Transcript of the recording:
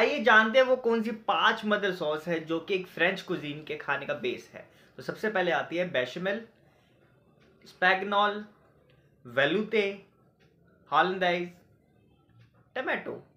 आइए जानते हैं वो कौन सी पांच मदर सॉस है जो कि एक फ्रेंच कुजीन के खाने का बेस है तो सबसे पहले आती है बेशमेल स्पैगनॉल वेलूते हॉलंडाइज टमेटो